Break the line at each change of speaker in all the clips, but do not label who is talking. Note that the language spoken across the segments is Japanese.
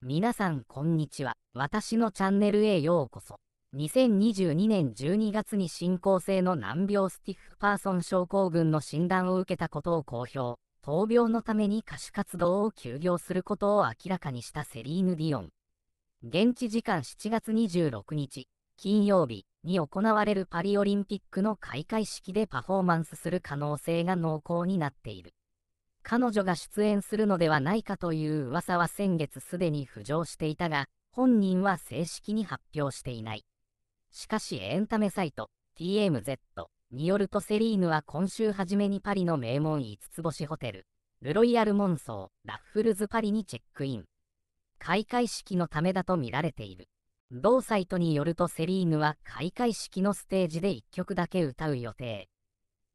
皆さんこんにちは。私のチャンネルへようこそ。2022年12月に進行性の難病スティッフパーソン症候群の診断を受けたことを公表。闘病のために歌手活動を休業することを明らかにしたセリーヌ・ディオン。現地時間7月26日、金曜日に行われるパリオリンピックの開会式でパフォーマンスする可能性が濃厚になっている。彼女が出演するのではないかという噂は先月すでに浮上していたが、本人は正式に発表していない。しかしエンタメサイト、TMZ によるとセリーヌは今週初めにパリの名門5つ星ホテル、ルロイヤル・モンソー、ラッフルズ・パリにチェックイン。開会式のためだと見られている。同サイトによるとセリーヌは開会式のステージで1曲だけ歌う予定。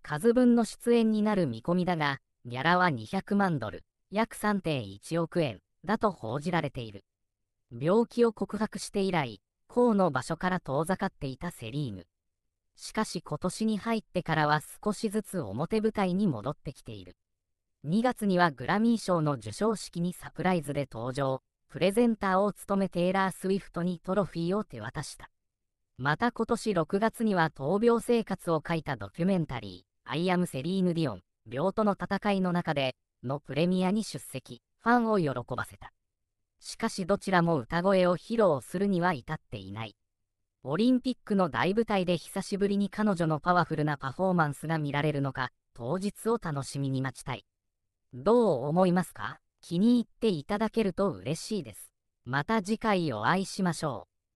数分の出演になる見込みだが、ギャラは200万ドル、約3.1億円だと報じられている。病気を告白して以来、校の場所から遠ざかっていたセリーヌ。しかし今年に入ってからは少しずつ表舞台に戻ってきている。2月にはグラミー賞の授賞式にサプライズで登場、プレゼンターを務めテイラー・スウィフトにトロフィーを手渡した。また今年6月には闘病生活を書いたドキュメンタリー、アイアム・セリーヌ・ディオン、両との戦いの中でのプレミアに出席、ファンを喜ばせた。しかしどちらも歌声を披露するには至っていない。オリンピックの大舞台で久しぶりに彼女のパワフルなパフォーマンスが見られるのか、当日を楽しみに待ちたい。どう思いますか気に入っていただけると嬉しいです。また次回お会いしましょう。